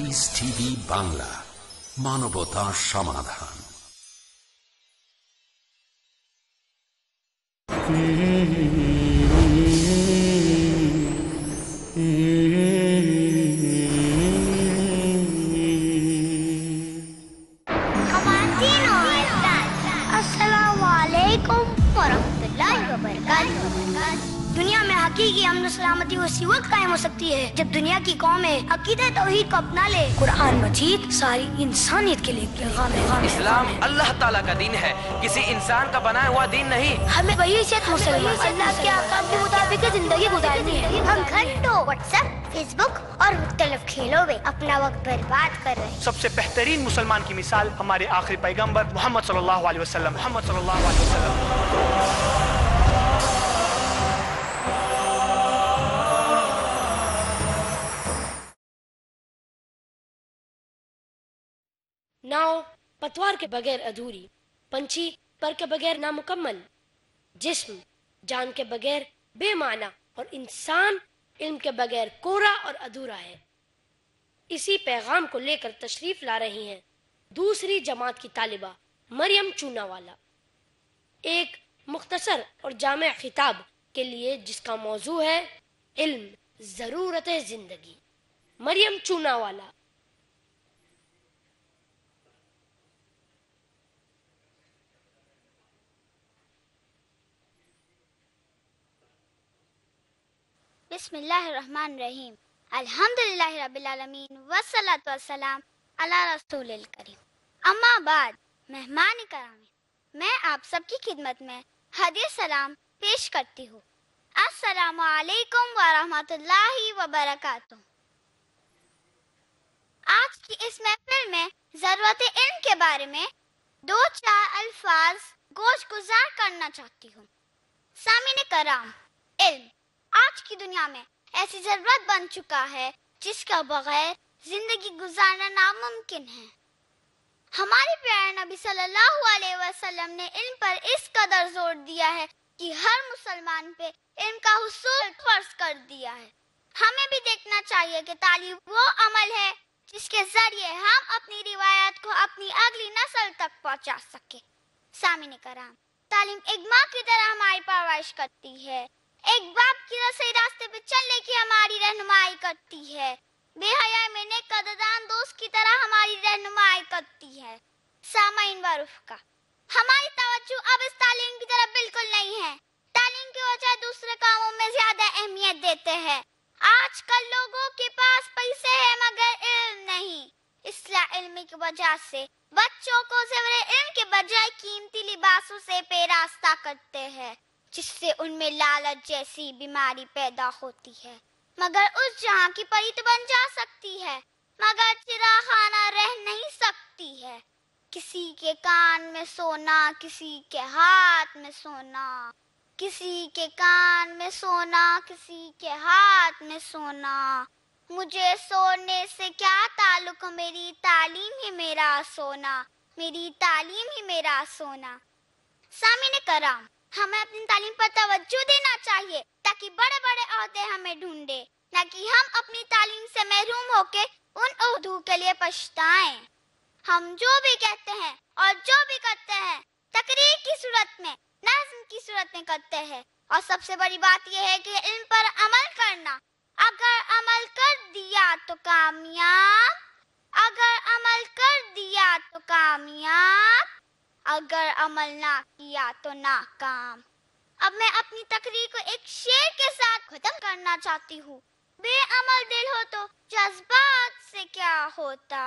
Piece TV Bangla মানবতা সমাধান Mm-hmm. کی عقیدہ توحید کو اپنا لے قرآن مجید ساری انسانیت کے لیے پیغام ہے اسلام اللہ تعالیٰ کا دین ہے کسی انسان کا بنا ہوا دین نہیں ہمیں اللہ کے کے مطابق زندگی گزارنی ہے ہم گھنٹوں فیس بک اور مختلف کھیلوں میں اپنا وقت برباد کر رہے ہیں سب سے بہترین مسلمان کی مثال ہمارے آخری پیغمبر محمد صلی اللہ علیہ وسلم محمد صلی اللہ علیہ وسلم ناؤ پتوار کے بغیر ادھوری پنچھی پر کے بغیر نامکمل جسم جان کے بغیر بے معنی اور انسان علم کے بغیر کوڑا اور ادھورا ہے اسی پیغام کو لے کر تشریف لا رہی ہیں دوسری جماعت کی طالبہ مریم چونا والا ایک مختصر اور جامع خطاب کے لیے جس کا موضوع ہے علم ضرورت زندگی مریم چونا والا بسم اللہ الرحمن الرحیم الحمد للہ رب العالمین وسلاۃ والسلام اللہ رسول الکریم اما بعد مہمان کرامی میں آپ سب کی خدمت میں حدیث سلام پیش کرتی ہوں السلام علیکم ورحمۃ اللہ وبرکاتہ آج کی اس محفل میں ضرورت علم کے بارے میں دو چار الفاظ گوش گزار کرنا چاہتی ہوں سامعین کرام علم آج کی دنیا میں ایسی ضرورت بن چکا ہے جس کا بغیر زندگی گزارنا ناممکن ہے ہمارے پیارے نبی صلی اللہ علیہ وسلم نے علم پر اس قدر زور دیا ہے کہ ہر مسلمان پہ علم کا حصول فرض کر دیا ہے ہمیں بھی دیکھنا چاہیے کہ تعلیم وہ عمل ہے جس کے ذریعے ہم اپنی روایت کو اپنی اگلی نسل تک پہنچا سکے سامنے کرام تعلیم اگما کی طرح ہماری پرورش کرتی ہے ایک باپ کی رسائی راستے پہ چلنے کی ہماری رہنمائی کرتی ہے بے حیا میں نے دوست کی سامعین ہماری توجہ اب اس تعلیم کی طرح بالکل نہیں ہے تعلیم کے وجہ دوسرے کاموں میں زیادہ اہمیت دیتے ہیں آج کل لوگوں کے پاس پیسے ہیں مگر علم نہیں اسلح علم کی وجہ سے بچوں کو علم کے بجائے قیمتی لباسوں سے پیراستہ کرتے ہیں جس سے ان میں لالچ جیسی بیماری پیدا ہوتی ہے مگر اس جہاں کی پڑی تو نہیں سکتی ہے کسی کے کان میں سونا کسی کے ہاتھ میں سونا کسی کے کان میں سونا کسی کے ہاتھ میں سونا مجھے سونے سے کیا تعلق میری تعلیم ہی میرا سونا میری تعلیم ہی میرا سونا سامنے کرام ہمیں اپنی تعلیم پر توجہ دینا چاہیے تاکہ بڑے بڑے عہدے ہمیں ڈھونڈے نہ کہ ہم اپنی تعلیم سے محروم ہو کے ان عہدوں کے لیے پچھتائیں ہم جو بھی کہتے ہیں اور جو بھی کرتے ہیں تقریر کی صورت میں نظم کی صورت میں کرتے ہیں اور سب سے بڑی بات یہ ہے کہ ان پر عمل کرنا اگر عمل کر دیا تو کامیاب اگر عمل کر دیا تو کامیاب اگر عمل نہ کیا تو ناکام اب میں اپنی تقریر کو ایک شیر کے ساتھ ختم کرنا چاہتی ہوں بے عمل دل ہو تو جذبات سے کیا ہوتا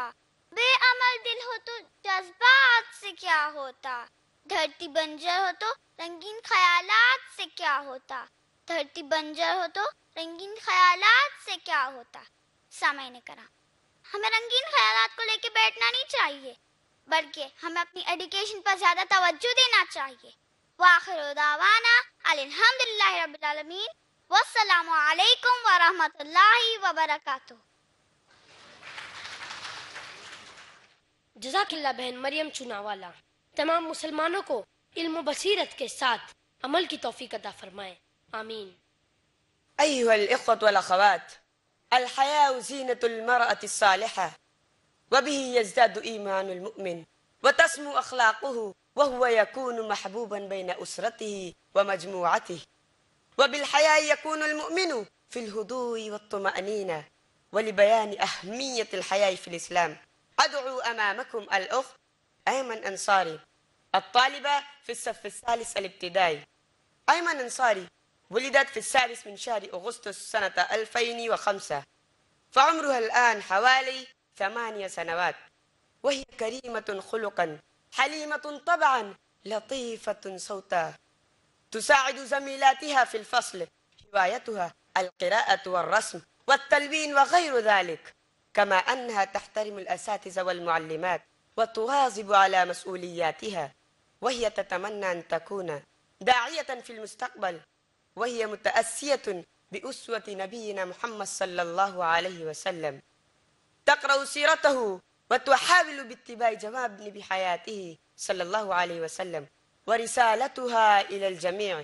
بے عمل دل ہو تو جذبات سے کیا ہوتا دھرتی بنجر ہو تو رنگین خیالات سے کیا ہوتا دھرتی بنجر ہو تو رنگین خیالات سے کیا ہوتا سمعے نے کرا ہمیں رنگین خیالات کو لے کے بیٹھنا نہیں چاہیے بلکہ ہمیں اپنی ایڈوکیشن پر زیادہ توجہ دینا چاہیے واخر دعوانا الحمد للہ رب العالمین والسلام علیکم ورحمۃ اللہ وبرکاتہ جزاک اللہ بہن مریم چنا والا تمام مسلمانوں کو علم و بصیرت کے ساتھ عمل کی توفیق توفیقہ فرمائے وبه يزداد إيمان المؤمن وتسمو أخلاقه وهو يكون محبوبا بين أسرته ومجموعته وبالحياة يكون المؤمن في الهدوء والطمأنينة ولبيان أهمية الحياة في الإسلام أدعو أمامكم الأخت أيمن أنصاري الطالبة في الصف الثالث الابتدائي أيمن أنصاري ولدت في السادس من شهر أغسطس سنة 2005 فعمرها الآن حوالي ثمانية سنوات وهي كريمة خلقا حليمة طبعا لطيفة صوتا تساعد زميلاتها في الفصل هوايتها القراءة والرسم والتلوين وغير ذلك كما أنها تحترم الأساتذة والمعلمات وتواظب على مسؤولياتها وهي تتمنى أن تكون داعية في المستقبل وهي متأسية بأسوة نبينا محمد صلى الله عليه وسلم تقرأ سيرته وتحاول باتباع ابن بحياته صلى الله عليه وسلم ورسالتها إلى الجميع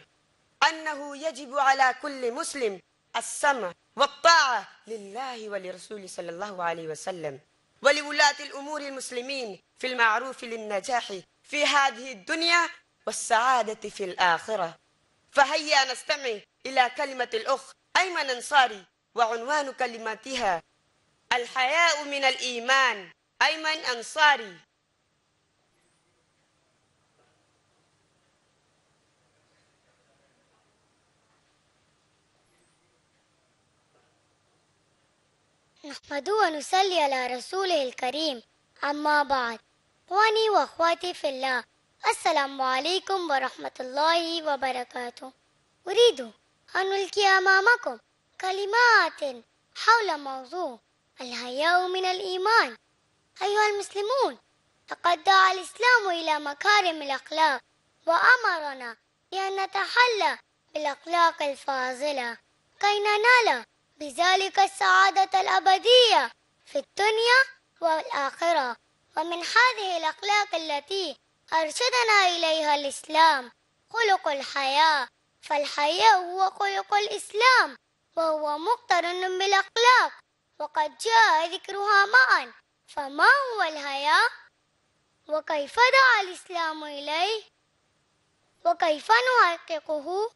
أنه يجب على كل مسلم السمع والطاعة لله ولرسوله صلى الله عليه وسلم ولولاة الأمور المسلمين في المعروف للنجاح في هذه الدنيا والسعادة في الآخرة فهيا نستمع إلى كلمة الأخ أيمن أنصاري وعنوان كلماتها الحياء من الإيمان أيمن أنصاري نحمد ونصلي على رسوله الكريم أما بعد إخواني وأخواتي في الله السلام عليكم ورحمة الله وبركاته أريد أن ألقي أمامكم كلمات حول موضوع الحياء من الإيمان أيها المسلمون لقد دعا الإسلام إلى مكارم الأخلاق وأمرنا بأن نتحلى بالأخلاق الفاضلة كي ننال بذلك السعادة الأبدية في الدنيا والآخرة ومن هذه الأخلاق التي أرشدنا إليها الإسلام خلق الحياة فالحياة هو خلق الإسلام وهو مقترن بالأخلاق وقد جاء ذكرها معا فما هو الهيا وكيف دعا الإسلام إليه وكيف نحققه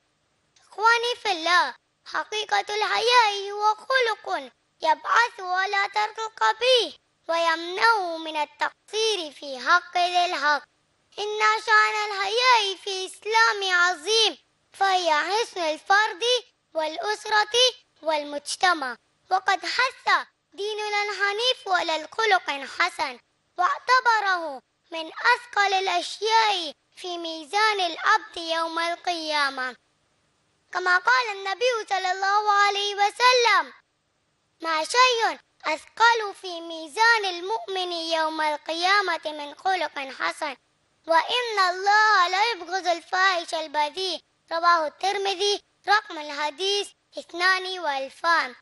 إخواني في الله حقيقة الحياء هو خلق يبعث ولا ترك به ويمنعه من التقصير في حق ذي الحق إن شأن الحياء في الإسلام عظيم فهي حسن الفرد والأسرة والمجتمع وقد حث ديننا الحنيف على الخلق الحسن واعتبره من أثقل الأشياء في ميزان العبد يوم القيامة كما قال النبي صلى الله عليه وسلم ما شيء أثقل في ميزان المؤمن يوم القيامة من خلق حسن وإن الله لا يبغض الفاحش البذيء رواه الترمذي رقم الحديث اثنان والفان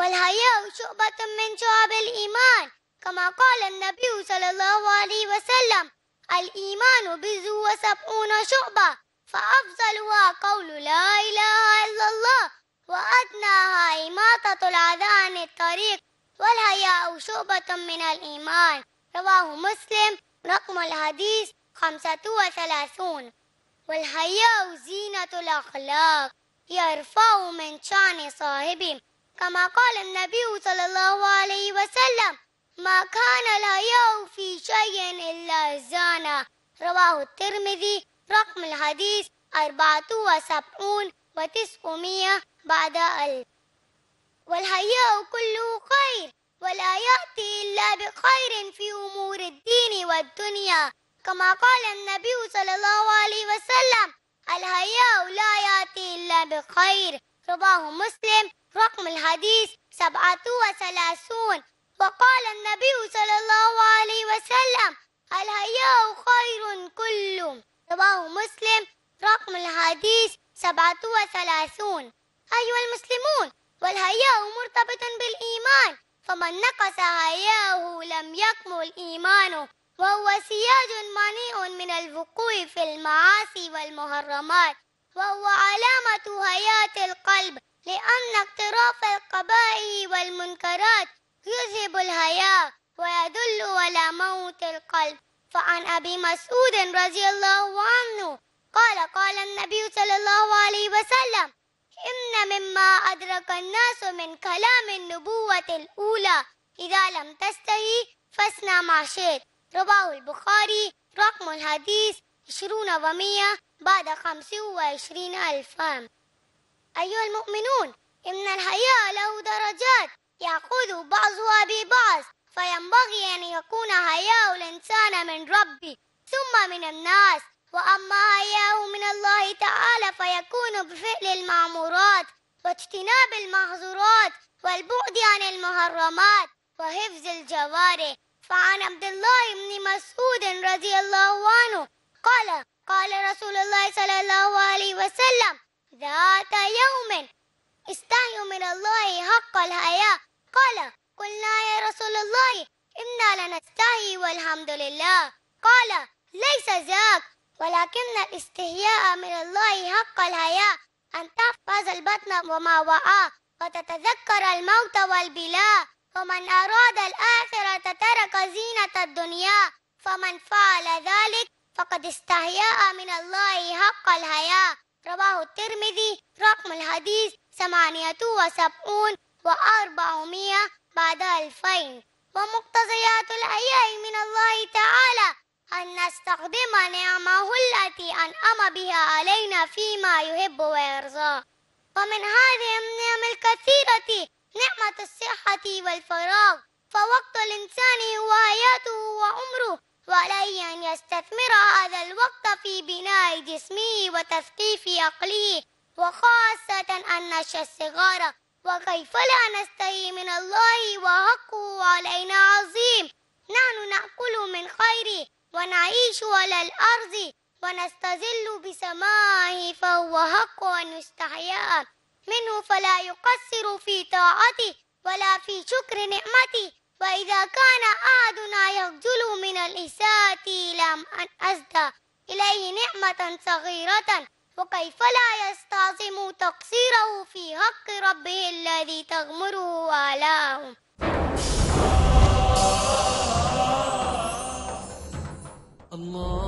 والحياء شعبة من شعب الإيمان كما قال النبي صلى الله عليه وسلم الإيمان بذو وسبعون شعبة فأفضلها قول لا إله إلا الله وأدناها إماطة العذى عن الطريق والحياء شعبة من الإيمان رواه مسلم رقم الحديث خمسة وثلاثون والحياء زينة الأخلاق يرفع من شأن صاحبه كما قال النبي صلى الله عليه وسلم ما كان الحياء في شيء إلا زانا رواه الترمذي رقم الحديث أربعة وسبعون وتسعمية بعد ألف والحياء كله خير ولا يأتي إلا بخير في أمور الدين والدنيا كما قال النبي صلى الله عليه وسلم الحياء لا يأتي إلا بخير رواه مسلم رقم الحديث سبعة وثلاثون وقال النبي صلى الله عليه وسلم الهياء خير كل رواه مسلم رقم الحديث سبعة وثلاثون أيها المسلمون والهياء مرتبط بالإيمان فمن نقص هياءه لم يكمل إيمانه وهو سياج منيء من الوقوع في المعاصي والمحرمات وهو علامة هيات القلب لأن اقتراف القبائح والمنكرات يذهب الحياة ويدل على موت القلب فعن أبي مسعود رضي الله عنه قال قال النبي صلى الله عليه وسلم إن مما أدرك الناس من كلام النبوة الأولى إذا لم تستهي فاسنا ما شئت رواه البخاري رقم الحديث 20 ومية بعد 25 عام أيها المؤمنون إن الحياة له درجات يأخذ بعضها ببعض فينبغي أن يكون حياء الإنسان من ربه ثم من الناس وأما حياه من الله تعالى فيكون بفعل المعمورات واجتناب المحظورات والبعد عن المحرمات وحفظ الجوارح فعن عبد الله بن مسعود رضي الله عنه قال قال رسول الله صلى الله عليه وسلم ذات يوم استحيوا من الله حق الحياة قال قلنا يا رسول الله إنا لنستحي والحمد لله قال ليس ذاك ولكن الاستحياء من الله حق الحياة أن تحفظ البطن وما وعى وتتذكر الموت والبلاء ومن أراد الآخرة ترك زينة الدنيا فمن فعل ذلك فقد استحياء من الله حق الحياة رواه الترمذي رقم الحديث ثمانية وسبعون وأربعمائة بعد ألفين ومقتضيات الأيام من الله تعالى أن نستخدم نعمه التي أنعم بها علينا فيما يحب ويرضى ومن هذه النعم الكثيرة نعمة الصحة والفراغ فوقت الإنسان هو حياته وعمره وعليه أن يستثمر هذا الوقت في بناء جسمه وتثقيف عقله وخاصة أن نشأ الصغار وكيف لا نستحي من الله وحقه علينا عظيم نحن نأكل من خيره ونعيش على الأرض ونستظل بسمائه فهو حق أن يستحيا منه فلا يقصر في طاعته ولا في شكر نعمته فإذا كان أحدنا يخجل من الإساءة لم أن أزدى إليه نعمة صغيرة وكيف لا يستعظم تقصيره في حق ربه الذي تغمره آلاءه الله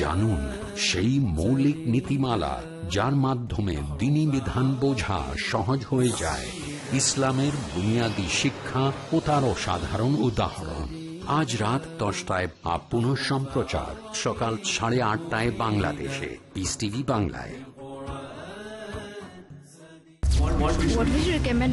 জানুন সেই মৌলিক নীতিমালা যার মাধ্যমে দিনী বিধান বোঝা সহজ হয়ে যায় ইসলামের বুনিয়াদী শিক্ষা ও তারও সাধারণ উদাহরণ আজ রাত দশটায় বা পুনঃ সম্প্রচার সকাল সাড়ে আটটায় বাংলাদেশে পিস টিভি বাংলায় What would you recommend?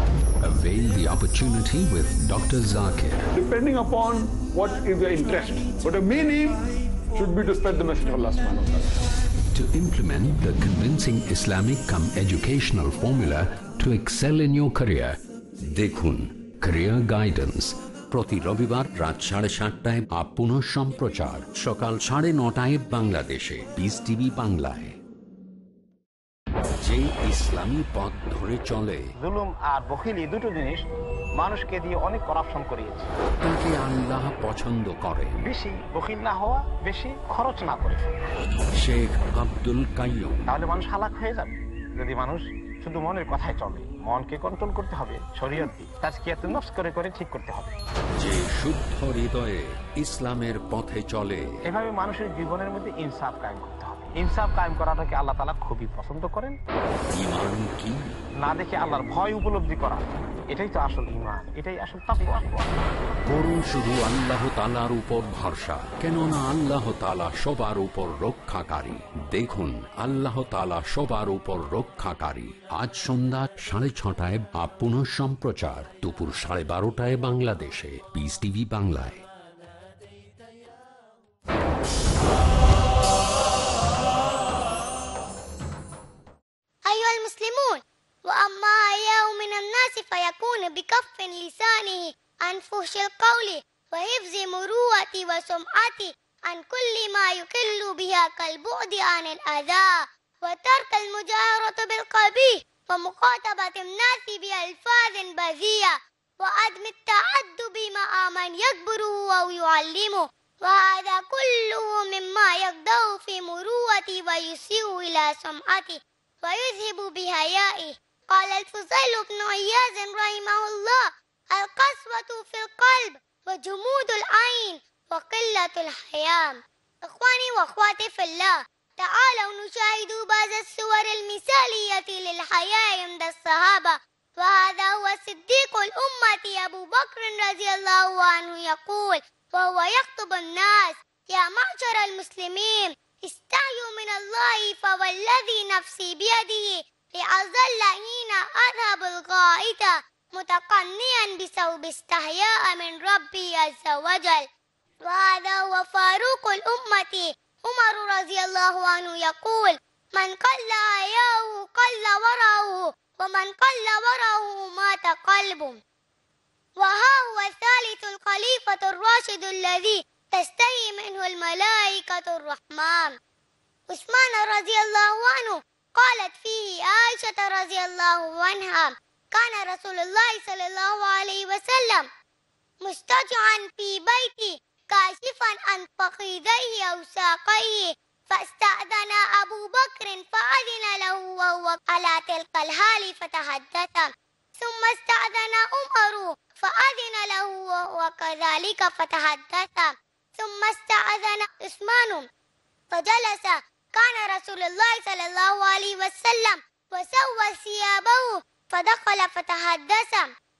Avail the opportunity with Dr. Zakir. Depending upon what is your interest. But the main aim should be to spread the message of Allah subhanahu wa ta'ala. To implement the convincing Islamic come educational formula to excel in your career, dekhun career guidance প্রতি রবিবার রাত সাড়ে সাতটায় আপ সম্প্রচার সকাল সাড়ে নটায় বাংলাদেশে বিস টিভি বাংলায় যে ইসলামী পথ ধরে চলে জুলুম আর বখিলি দুটো জিনিস মানুষকে দিয়ে অনেক করাপশন করিয়েছে তাকে আল্লাহ পছন্দ করে বেশি বখিল না হওয়া বেশি খরচ না করে শেখ আব্দুল কাইম তাহলে মানুষ হালাক হয়ে যাবে যদি মানুষ শুধু মনের কথায় চলে মনকে কন্ট্রোল করতে হবে শরীয়ত এত নফস করে করে ঠিক করতে হবে যে শুদ্ধ হৃদয়ে ইসলামের পথে চলে এভাবে মানুষের জীবনের মধ্যে ইনসাফ কায়েম করতে হবে ইনসাফ কায়েম করাটাকে আল্লাহ তালা খুবই পছন্দ করেন না দেখে আল্লাহর ভয় উপলব্ধি করা এটাই তো এটাই আসল শুধু আল্লাহ তালার উপর ভরসা কেননা আল্লাহ তালা সবার উপর রক্ষাকারী দেখুন আল্লাহ তালা সবার উপর রক্ষাকারী আজ সন্ধ্যা সাড়ে ছটায় বা পুনঃ সম্প্রচার দুপুর সাড়ে বারোটায় বাংলাদেশে পিস টিভি বাংলায় يكون بكف لسانه عن فحش القول وحفظ مروتي وسمعتي عن كل ما يكل بها كالبعد عن الأذى وترك المجاهرة بالقبيح ومخاطبة الناس بألفاظ بذيئة وعدم التعدب مع من يكبره أو يعلمه وهذا كله مما يقدر في مروتي ويسيء إلى سمعته ويذهب بهيائه قال الفصيل بن عياز رحمه الله القسوة في القلب وجمود العين وقلة الحياة إخواني وأخواتي في الله تعالوا نشاهد بعض الصور المثالية للحياة عند الصحابة وهذا هو صديق الأمة أبو بكر رضي الله عنه يقول وهو يخطب الناس يا معشر المسلمين استحيوا من الله فوالذي نفسي بيده لأظل حين أذهب الغائطة متقنيا بثوب استحياء من ربي عز وجل وهذا هو فاروق الأمة عمر رضي الله عنه يقول من قل حياه قل ورعه ومن قل ورعه مات قلبه وها هو الثالث الخليفة الراشد الذي تستهي منه الملائكة الرحمن عثمان رضي الله عنه قالت فيه عائشة رضي الله عنها كان رسول الله صلى الله عليه وسلم مستجعا في بيتي كاشفا عن فخذيه أو ساقيه فاستأذن أبو بكر فأذن له وهو على تلك الحال فتحدث ثم استأذن عمر فأذن له وهو كذلك فتحدث ثم استأذن عثمان فجلس كان رسول الله صلى الله عليه وسلم وسوى ثيابه فدخل فتحدث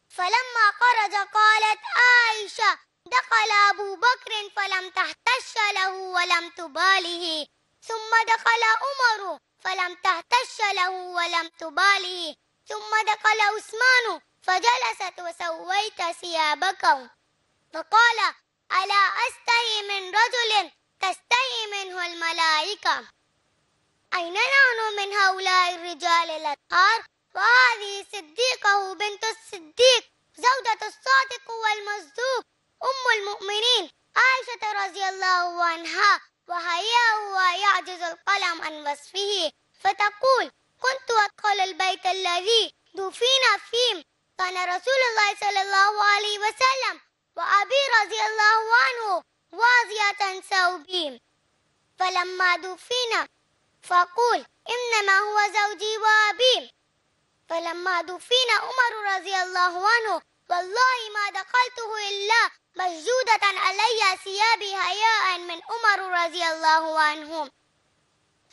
فلما خرج قالت عائشة دخل أبو بكر فلم تحتش له ولم تباله ثم دخل عمر فلم تحتش له ولم تباله ثم دخل عثمان فجلست وسويت ثيابكم فقال ألا أستهي من رجل تستهي منه الملائكة أين نحن من هؤلاء الرجال الأطهار وهذه صديقه بنت الصديق زوجة الصادق والمصدوق أم المؤمنين عائشة رضي الله عنها هو يعجز القلم عن وصفه فتقول كنت أدخل البيت الذي دفين فيه كان رسول الله صلى الله عليه وسلم وأبي رضي الله عنه واضية ثوبي فلما دفين فقول إنما هو زوجي وأبي فلما دفين عمر رضي الله عنه والله ما دخلته إلا مشدودة علي ثيابي هياء من عمر رضي الله عنه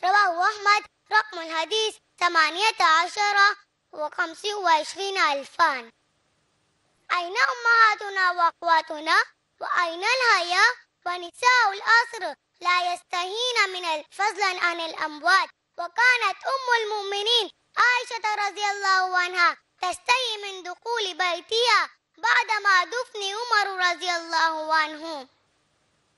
رواه أحمد رقم الحديث ثمانية عشر وخمس وعشرين ألفان أين أمهاتنا وأخواتنا وأين الحياة ونساء الأسر لا يستهين من فضلا عن الأموات وكانت أم المؤمنين عائشة رضي الله عنها تستهي من دخول بيتها بعدما دفن عمر رضي الله عنه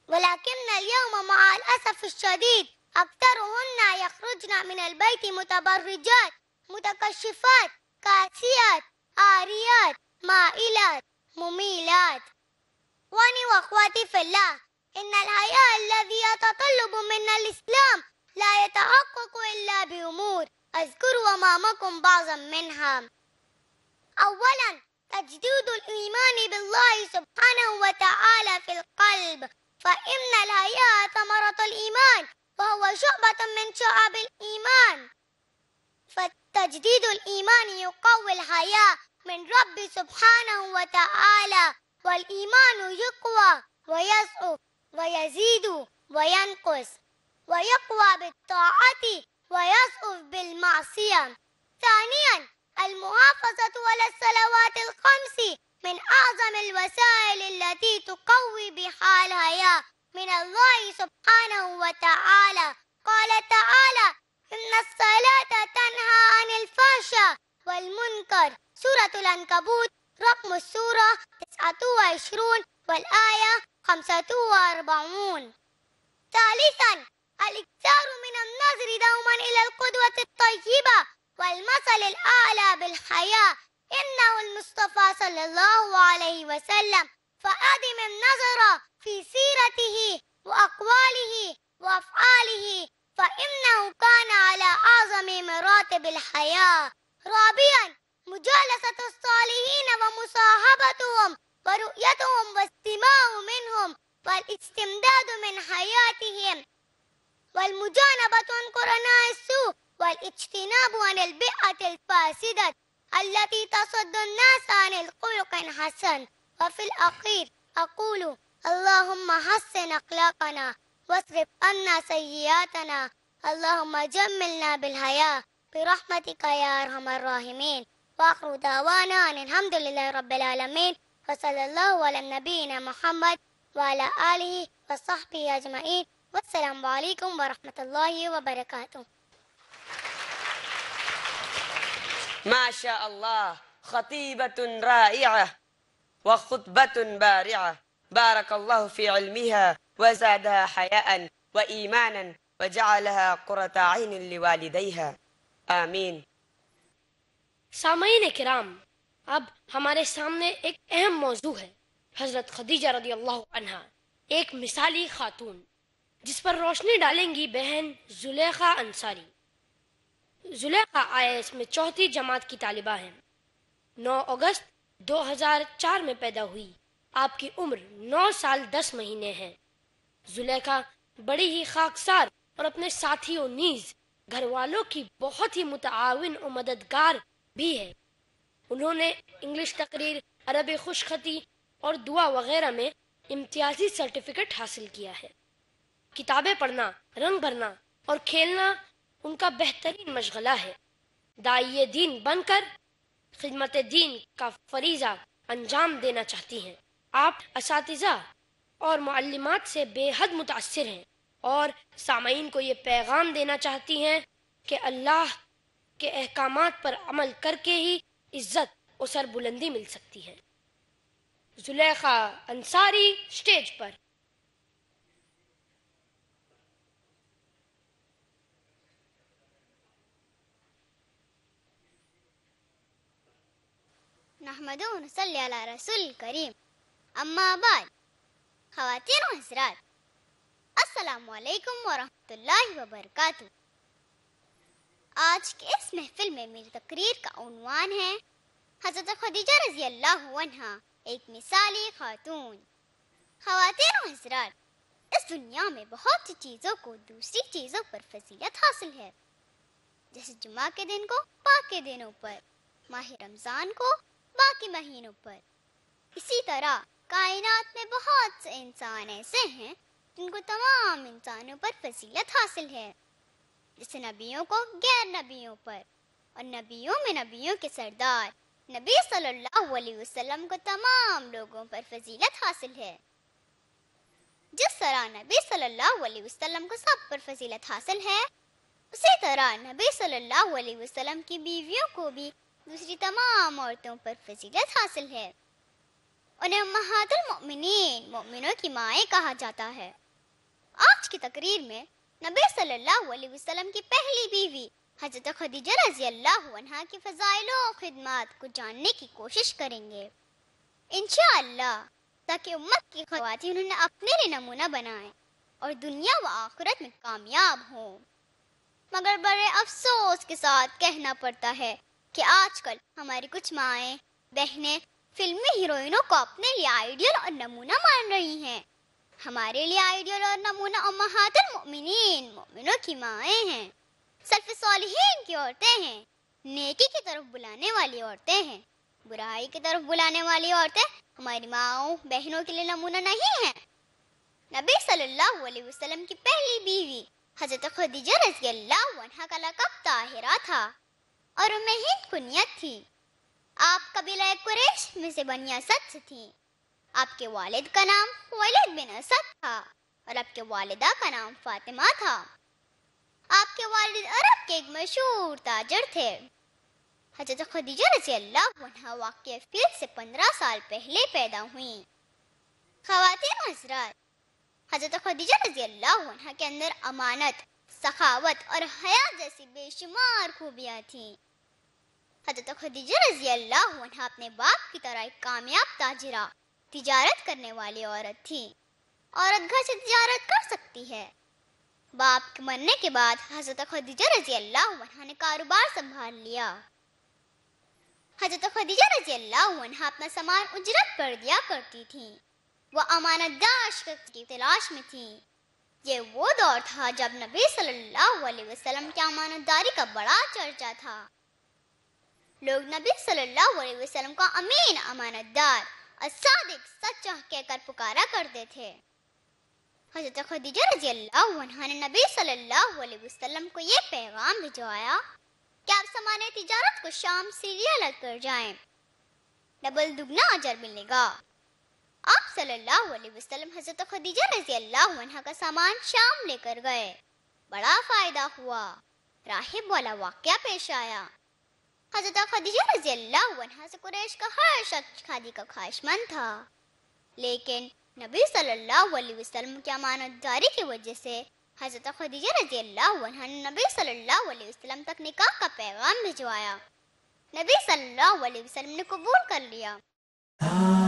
ولكن اليوم مع الأسف الشديد أكثرهن يخرجن من البيت متبرجات متكشفات كاسيات عاريات مائلات مميلات وأني وأخواتي في الله إن الحياة الذي يتطلب منا الإسلام لا يتحقق إلا بأمور أذكر أمامكم بعضا منها أولا تجديد الإيمان بالله سبحانه وتعالى في القلب فإن الحياة ثمرة الإيمان وهو شعبة من شعب الإيمان فتجديد الإيمان يقوي الحياة من رب سبحانه وتعالى والإيمان يقوى ويسعو ويزيد وينقص ويقوى بالطاعة ويصف بالمعصية ثانيا المحافظة على الصلوات الخمس من أعظم الوسائل التي تقوي بها الحياة من الله سبحانه وتعالى قال تعالى إن الصلاة تنهى عن الفحشاء والمنكر سورة العنكبوت رقم السورة 29 والآية خمسة وأربعون ثالثا الإكثار من النظر دوما إلى القدوة الطيبة والمثل الأعلى بالحياة إنه المصطفى صلى الله عليه وسلم فأدم النظر في سيرته وأقواله وأفعاله فإنه كان على أعظم مراتب الحياة رابعا مجالسة الصالحين ومصاحبتهم ورؤيتهم واستماع منهم والاستمداد من حياتهم والمجانبة عن قرناء السوء والاجتناب عن البيئة الفاسدة التي تصد الناس عن الخلق الحسن وفي الأخير أقول اللهم حسن أخلاقنا واصرف عنا سيئاتنا اللهم جملنا بالحياة برحمتك يا أرحم الراحمين وآخر دعوانا أن الحمد لله رب العالمين وصلى الله على نبينا محمد وعلى آله وصحبه أجمعين والسلام عليكم ورحمة الله وبركاته ما شاء الله خطيبة رائعة وخطبة بارعة بارك الله في علمها وزادها حياء وإيمانا وجعلها قرة عين لوالديها آمين سامعين الكرام اب ہمارے سامنے ایک اہم موضوع ہے حضرت خدیجہ رضی اللہ عنہ ایک مثالی خاتون جس پر روشنی ڈالیں گی بہن انصاری میں چوتھی جماعت کی طالبہ ہیں نو اگست دو ہزار چار میں پیدا ہوئی آپ کی عمر نو سال دس مہینے ہے زلیخا بڑی ہی خاکسار اور اپنے ساتھی و نیز گھر والوں کی بہت ہی متعاون اور مددگار بھی ہے انہوں نے انگلش تقریر عربی خطی اور دعا وغیرہ میں امتیازی سرٹیفکیٹ حاصل کیا ہے کتابیں پڑھنا رنگ بھرنا اور کھیلنا ان کا بہترین مشغلہ ہے دائی دین بن کر خدمت دین کا فریضہ انجام دینا چاہتی ہیں آپ اساتذہ اور معلمات سے بے حد متاثر ہیں اور سامعین کو یہ پیغام دینا چاہتی ہیں کہ اللہ کے احکامات پر عمل کر کے ہی عزت اور سر بلندی مل سکتی ہے زلیخا انصاری پر نحمد صلی علی رسول کریم اما بعد خواتین و حضرات السلام علیکم ورحمۃ اللہ وبرکاتہ آج کے اس محفل میں میری تقریر کا عنوان ہے حضرت خدیجہ رضی اللہ عنہ ایک مثالی خاتون خواتین و حضرات اس دنیا میں بہت سی چیزوں کو دوسری چیزوں پر فضیلت حاصل ہے جیسے جمعہ کے دن کو باقی دنوں پر ماہ رمضان کو باقی مہینوں پر اسی طرح کائنات میں بہت سے انسان ایسے ہیں جن کو تمام انسانوں پر فضیلت حاصل ہے جیسے نبیوں کو غیر نبیوں پر اور نبیوں میں نبیوں کے سردار نبی صلی اللہ علیہ وسلم کو تمام لوگوں پر فضیلت حاصل ہے جس طرح نبی صلی اللہ علیہ وسلم کو سب پر فضیلت حاصل ہے اسی طرح نبی صلی اللہ علیہ وسلم کی بیویوں کو بھی دوسری تمام عورتوں پر فضیلت حاصل ہے انہیں مہاد المؤمنین مؤمنوں کی مائیں کہا جاتا ہے آج کی تقریر میں نبی صلی اللہ علیہ وسلم کی پہلی بیوی حضرت خدیجہ رضی اللہ عنہ کے و خدمات کو جاننے کی کوشش کریں گے انشاءاللہ تاکہ امت کی خواتین انہوں نے اپنے لیے نمونہ بنائیں اور دنیا و آخرت میں کامیاب ہوں مگر بڑے افسوس کے ساتھ کہنا پڑتا ہے کہ آج کل ہماری کچھ مائیں بہنیں فلمی ہیروئنوں کو اپنے لیے آئیڈیل اور نمونہ مان رہی ہیں ہمارے لیے آئیڈیل اور نمونہ امہات المؤمنین مؤمنوں کی مائیں ہیں صرف صالحین کی عورتیں ہیں نیکی کی طرف بلانے والی عورتیں ہیں برائی کی طرف بلانے والی عورتیں ہماری ماؤں بہنوں کے لیے نمونہ نہیں ہیں نبی صلی اللہ علیہ وسلم کی پہلی بیوی حضرت خدیجہ رضی اللہ عنہ کا لقب طاہرہ تھا اور انہیں ہند کنیت تھی آپ قبیلہ قریش میں سے بنیاسد سے تھیں آپ کے والد کا نام والد بن اسد تھا اور آپ کے والدہ کا نام فاطمہ تھا آپ کے والد عرب کے ایک مشہور تاجر تھے حضرت خدیجہ رضی اللہ عنہ فیل سے پندرہ سال پہلے پیدا ہوئیں خواتین حضرات حضرت خدیجہ رضی اللہ عنہ کے اندر امانت سخاوت اور حیات جیسی بے شمار خوبیاں تھیں حضرت خدیجہ رضی اللہ عنہ اپنے باپ کی طرح ایک کامیاب تاجرہ تجارت کرنے والی عورت تھی عورت گھر سے تجارت کر سکتی ہے باپ کے مرنے کے بعد حضرت خدیجہ رضی اللہ عنہ نے کاروبار سنبھال لیا حضرت خدیجہ رضی اللہ عنہ اپنا سامان اجرت پر دیا کرتی تھی وہ امانت دار کی تلاش میں تھی یہ وہ دور تھا جب نبی صلی اللہ علیہ وسلم کی امانت داری کا بڑا چرچا تھا لوگ نبی صلی اللہ علیہ وسلم کا امین امانت دار اور صادق سچا کہہ کر پکارا کرتے تھے حضرت خدیجہ رضی اللہ عنہ نے نبی صلی اللہ علیہ وسلم کو یہ پیغام بھجوایا کہ آپ سمانے تجارت کو شام سیریا لگ کر جائیں ڈبل دگنا اجر ملے گا آپ صلی اللہ علیہ وسلم حضرت خدیجہ رضی اللہ عنہ کا سامان شام لے کر گئے بڑا فائدہ ہوا راہب والا واقعہ پیش آیا حضرت خدیجہ رضی اللہ عنہ سے قریش کا ہر شخص خادی کا خواہش مند تھا لیکن نبی صلی اللہ علیہ وسلم کی امانت داری کی وجہ سے حضرت خدیجہ رضی اللہ عنہ نے نبی صلی اللہ علیہ وسلم تک نکاح کا پیغام بھجوایا نبی صلی اللہ علیہ وسلم نے قبول کر لیا آہ. ہاں۔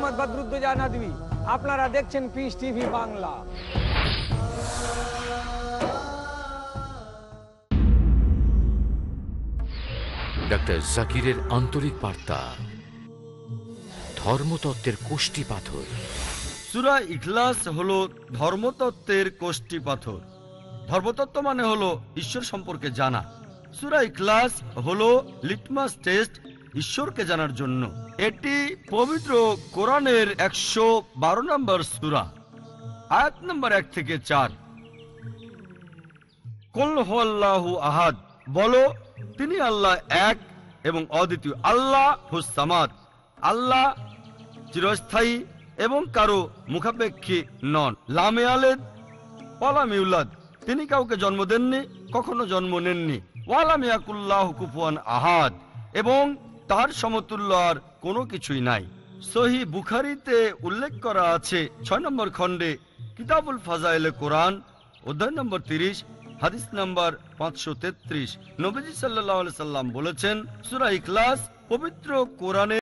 মোহাম্মদ বদরুদ্দোজা নদী আপনারা দেখছেন পিস টিভি বাংলা ডক্টর জাকিরের আন্তরিক বার্তা ধর্মতত্ত্বের কোষ্টি পাথর সুরা ইখলাস হল ধর্মতত্ত্বের কোষ্টি পাথর ধর্মতত্ত্ব মানে হলো ঈশ্বর সম্পর্কে জানা সুরা ইখলাস হলো লিটমাস টেস্ট ঈশ্বরকে জানার জন্য এটি পবিত্র কোরআনের একশো বারো নম্বর সুরা আয়াত নম্বর এক থেকে চার কল্লাহু আহাদ বলো তিনি আল্লাহ এক এবং অদ্বিতীয় আল্লাহ হুসামাদ আল্লাহ চিরস্থায়ী এবং কারো মুখাপেক্ষী নন লামে আলেদ ইউলাদ তিনি কাউকে জন্ম দেননি কখনো জন্ম নেননি ওয়ালামিয়াকুল্লাহ কুফুয়ান আহাদ এবং তার সমতুল্য আর কোনো কিছুই নাই সহি বুখারিতে উল্লেখ করা আছে ছয় নম্বর খণ্ডে কিতাবুল ফাজাইল কোরআন অধ্যায় নম্বর তিরিশ হাদিস নম্বর পাঁচশো তেত্রিশ নবীজি সাল্লাহ সাল্লাম বলেছেন সুরা ইখলাস পবিত্র কোরআনে